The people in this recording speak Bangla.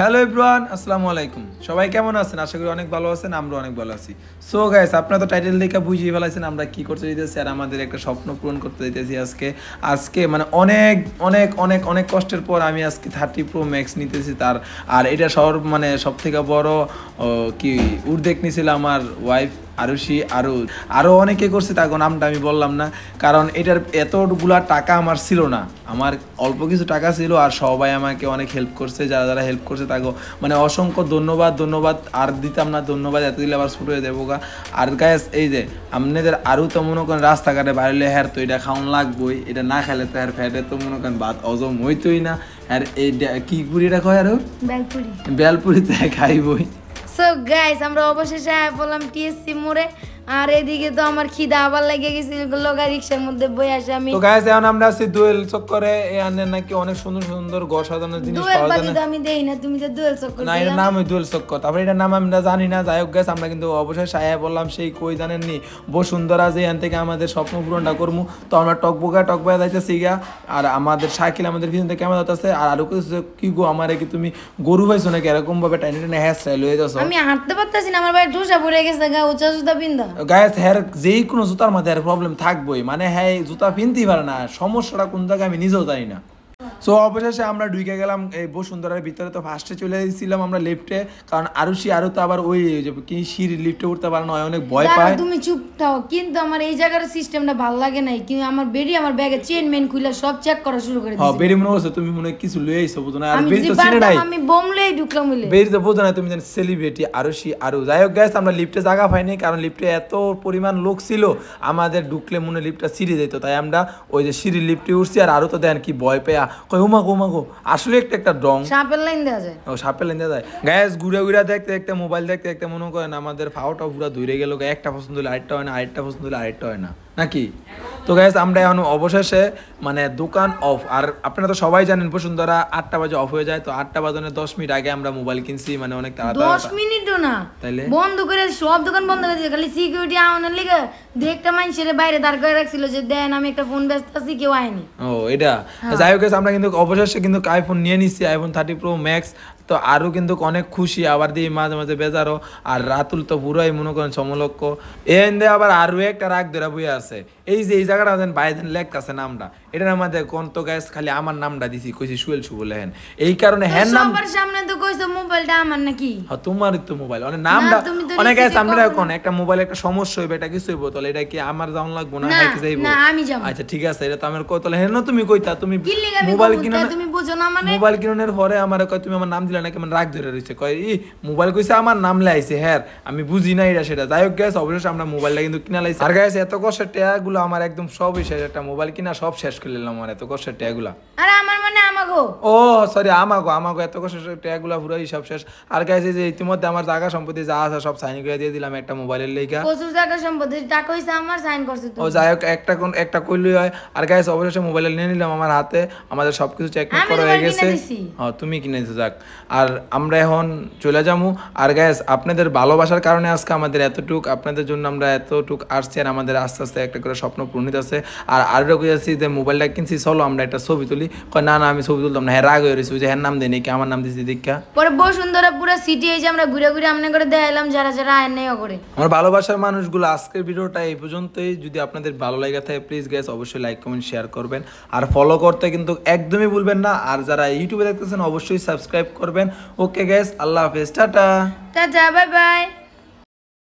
হ্যালো ইব্রান আসসালামু আলাইকুম সবাই কেমন আছেন আশা করি অনেক ভালো আছেন আমরা অনেক ভালো আছি সো গাইস আপনারা তো টাইটেল দেখে বুঝিয়ে ফেলাইছেন আমরা কি করতে যেতেছি আর আমাদের একটা স্বপ্ন পূরণ করতে যেতেছি আজকে আজকে মানে অনেক অনেক অনেক অনেক কষ্টের পর আমি আজকে থার্টি প্রো ম্যাক্স নিতেছি তার আর এটা সব মানে সব থেকে বড় কি উদ্বেগ নিয়েছিল আমার ওয়াইফ আরুষি আরও আরও অনেকে করছে তাকে নামটা আমি বললাম না কারণ এটার এতগুলা টাকা আমার ছিল না আমার অল্প কিছু টাকা ছিল আর সবাই আমাকে অনেক হেল্প করছে যারা যারা হেল্প করছে তাকে মানে অসংখ্য ধন্যবাদ ধন্যবাদ আর দিতাম না ধন্যবাদ এত দিলে আবার ছুটে দেবো গা আর গায়ে এই যে আপনাদের আরও তো মনে করেন রাস্তাঘাটে বাড়িলে হ্যার তো এটা খাওয়ান লাগবই এটা না খেলে তো হ্যার ফ্যাটে তো মনে করেন বাদ অজম হইতোই না আর এই কি এটা কয় আরো বেলপুরি বেলপুরিতে খাইবই গাইস আমরা অবশেষে বললাম টিএসসি মোড়ে আর এদিকে তো আমার খিদা আবার লেগে গেছিল রিক্সার মধ্যে বই আসে আমি তো গাইস এখন আমরা আছি দুয়েল চক্করে এখানে নাকি অনেক সুন্দর সুন্দর জিনিস পাওয়া যায় দুয়েল আমি দেই না তুমি দুয়েল চক্কর না এর নাম দুয়েল চক্কর নাম আমরা জানি না যাই হোক গাইস আমরা কিন্তু অবশ্যই সাহেব বললাম সেই কই জানেন নি এখান থেকে আমাদের স্বপ্ন পূরণটা করবো তো আমরা টকবুকা টকবুকা যাইতেছি গা আর আমাদের সাইকেল আমাদের পিছন থেকে আছে আর আরো কিছু কি গো আমারে কি তুমি গরু পাইছো নাকি এরকম ভাবে টাইনে টাইনে হ্যাঁ স্টাইল হয়ে যাচ্ছ আমি হাঁটতে পারতেছি না আমার ভাই ঢুসা পড়ে গেছে গা উঁচা সুতা বিন্দা গায়ে হ্যার যেই কোনো জুতার মধ্যে প্রবলেম থাকবোই মানে হ্যাঁ জুতা পিনতেই পারে না সমস্যাটা কোন জায়গায় আমি নিজেও জানি না সো অবশেষে আমরা ঢুকে গেলাম এই বসুন্ধরার ভিতরে তো ফার্স্টে চলে এসেছিলাম আমরা লিফটে কারণ আরুষি আরো তো আবার ওই কি সিঁড়ি লিফটে উঠতে পারে না অনেক ভয় পায় তুমি চুপ থাও কিন্তু আমার এই জায়গার সিস্টেমটা ভালো লাগে নাই কিন্তু আমার বেরি আমার ব্যাগে চেন মেন খুলে সব চেক করা শুরু করে হ্যাঁ বেরি মনে হচ্ছে তুমি মনে কিছু লয়ে আইছো বুঝো না আর বেরি তো চিনে নাই আমি বোম লয়ে ঢুকলাম বলে বেরি তো বুঝো না তুমি জানো সেলিব্রিটি আরুষি আরু যাই হোক গাইস আমরা লিফটে জায়গা পাইনি কারণ লিফটে এত পরিমাণ লোক ছিল আমাদের ঢুকলে মনে লিফটটা সিঁড়ি যেত তাই আমরা ওই যে সিঁড়ির লিফটে উঠছি আর আরো তো দেন কি ভয় পেয়া কই উমা গো উমা গো আসলে একটা একটা ডং সাপের লাইন দেওয়া যায় ও সাপের লাইন দেওয়া যায় গ্যাস ঘুরে ঘুরে দেখতে দেখতে মোবাইল দেখতে দেখতে মনে করেন আমাদের ফাওটা পুরা ধুইরে গেল একটা পছন্দ হলে আরেকটা হয় না আরেকটা পছন্দ হলে আরেকটা হয় না নাকি তো গ্যাস আমরা এখন অবশেষে মানে দোকান অফ আর আপনারা তো সবাই জানেন বসুন্ধরা আটটা বাজে অফ হয়ে যায় তো আটটা বাজনে দশ মিনিট আগে আমরা মোবাইল কিনছি মানে অনেক দশ মিনিটও না তাইলে বন্ধ করে সব দোকান বন্ধ করে খালি সিকিউরিটি আওয়ানোর লিগে দু মানুষের বাইরে দাঁড় করে রাখছিল যে দেন আমি একটা ফোন ব্যস্ত আছি কেউ আইনি ও এটা হ্যাঁ। যাই হোক আমরা কিন্তু অবশেষে কিন্তু আইফোন নিয়ে নিচ্ছি আইফোন থার্টি প্রো ম্যাক্স তো আরও কিন্তু অনেক খুশি আবার দিয়ে মাঝে মাঝে বেজারও আর রাতুল তো পুরোই মনে করেন সমলক্ষ এন দিয়ে আবার আরও একটা রাগ ধরে বইয়া আছে এই যে এই জায়গাটা আছেন বাইদেন আছে নামটা এটার আমাদের কোন তো গ্যাস খালি আমার নামটা দিছি কইছি সুয়েল সু বলে হেন এই কারণে হ্যান নাম সবার সামনে তো কইছো মোবাইলটা আমার নাকি হ্যাঁ তোমারই তো মোবাইল অনেক নামটা অনেক গ্যাস আমরা এখন একটা মোবাইল একটা সমস্যা হইবে এটা কিছু হইবো তাহলে এটা কি আমার যাওন লাগবো না হাইতে যাইবো না আমি যাব আচ্ছা ঠিক আছে এটা তো আমার কই তাহলে হেন তুমি কইতা তুমি মোবাইল কিনো তুমি বুঝো না মানে মোবাইল কিনার পরে আমারে কই তুমি আমার নাম দিলে তুলে না কেমন রাগ ধরে রয়েছে কয় ই মোবাইল কইছে আমার নাম লাইছে হ্যাঁ আমি বুঝি না এটা সেটা যাই হোক গ্যাস অবশেষে আমরা মোবাইলটা কিন্তু কিনা লাইছি আর গ্যাস এত কষ্টের ট্যাগুলো আমার একদম সবই শেষ একটা মোবাইল কিনা সব শেষ করে নিলাম আমার এত কষ্টের ট্যাগুলা আর আমার মনে আমাগো ও সরি আমাগো আমাগো এত কষ্ট সব শেষ আর যে ইতিমধ্যে আমার জায়গা সম্পত্তি যা আছে সব সাইন করে দিয়ে দিলাম একটা মোবাইলের প্রচুর জায়গা সম্পত্তি আমার সাইন করছে তো ও যাই হোক একটা কোন একটা কইলই হয় আর অবশেষে মোবাইল নিয়ে নিলাম আমার হাতে আমাদের সবকিছু চেক করা হয়ে গেছে হ্যাঁ তুমি কিনে দিছো যাক আর আমরা এখন চলে যাবো আর গাইস আপনাদের ভালোবাসার কারণে আজকে আমাদের এতটুক আপনাদের জন্য আমরা এতটুক আসছি আর আমাদের আস্তে আস্তে একটা করে স্বপ্ন পূর্ণিত আছে আর আরও কইছি যে মোবাইলটা কিনছি চলো আমরা একটা ছবি তুলি কয় না না আমি ছবি ছবি তুলতাম না হ্যাঁ রাগ হয়ে রয়েছে হ্যাঁ নাম দেয়নি কি আমার নাম দিয়েছি দীক্ষা পরে সুন্দর পুরো সিটি এই যে আমরা ঘুরে ঘুরে আমনে করে এলাম যারা যারা আয় নেই করে আমার ভালোবাসার মানুষগুলো আজকের ভিডিওটা এই পর্যন্তই যদি আপনাদের ভালো লাগে থাকে প্লিজ গ্যাস অবশ্যই লাইক কমেন্ট শেয়ার করবেন আর ফলো করতে কিন্তু একদমই ভুলবেন না আর যারা ইউটিউবে দেখতেছেন অবশ্যই সাবস্ক্রাইব করবেন ওকে গ্যাস আল্লাহ হাফেজ টাটা টাটা বাই বাই